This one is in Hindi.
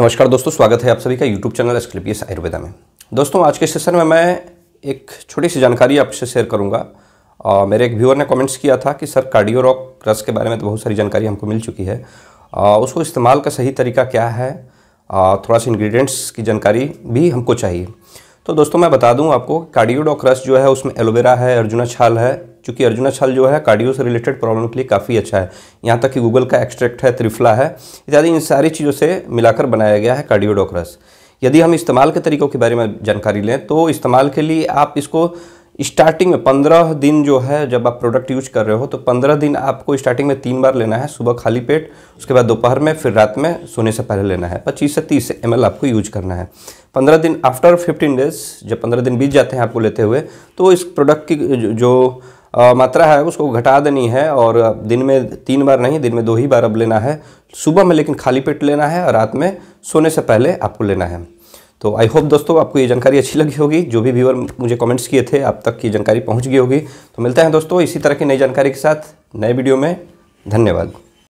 नमस्कार दोस्तों स्वागत है आप सभी का यूट्यूब चैनल एस्क्लिपियस आयुर्वेदा में दोस्तों आज के सेशन में मैं एक छोटी सी जानकारी आपसे शेयर करूंगा आ, मेरे एक व्यूअर ने कमेंट्स किया था कि सर कार्डियो रॉक रस के बारे में तो बहुत सारी जानकारी हमको मिल चुकी है आ, उसको इस्तेमाल का सही तरीका क्या है आ, थोड़ा सा इन्ग्रीडियंट्स की जानकारी भी हमको चाहिए तो दोस्तों मैं बता दूँ आपको कार्डियोडॉक रस जो है उसमें एलोवेरा है अर्जुना छाल है क्योंकि अर्जुना छल जो है कार्डियो से रिलेटेड प्रॉब्लम के लिए काफ़ी अच्छा है यहाँ तक कि गूगल का एक्सट्रैक्ट है त्रिफला है इत्यादि इन सारी चीज़ों से मिलाकर बनाया गया है कार्डियोडोक्रस यदि हम इस्तेमाल के तरीकों के बारे में जानकारी लें तो इस्तेमाल के लिए आप इसको स्टार्टिंग में पंद्रह दिन जो है जब आप प्रोडक्ट यूज कर रहे हो तो पंद्रह दिन आपको स्टार्टिंग में तीन बार लेना है सुबह खाली पेट उसके बाद दोपहर में फिर रात में सोने से पहले लेना है पच्चीस से तीस एम आपको यूज करना है पंद्रह दिन आफ्टर फिफ्टीन डेज जब पंद्रह दिन बीत जाते हैं आपको लेते हुए तो इस प्रोडक्ट की जो मात्रा है उसको घटा देनी है और दिन में तीन बार नहीं दिन में दो ही बार अब लेना है सुबह में लेकिन खाली पेट लेना है और रात में सोने से पहले आपको लेना है तो आई होप दोस्तों आपको ये जानकारी अच्छी लगी होगी जो भी व्यूअर मुझे कमेंट्स किए थे आप तक की जानकारी पहुंच गई होगी तो मिलते हैं दोस्तों इसी तरह की नई जानकारी के साथ नए वीडियो में धन्यवाद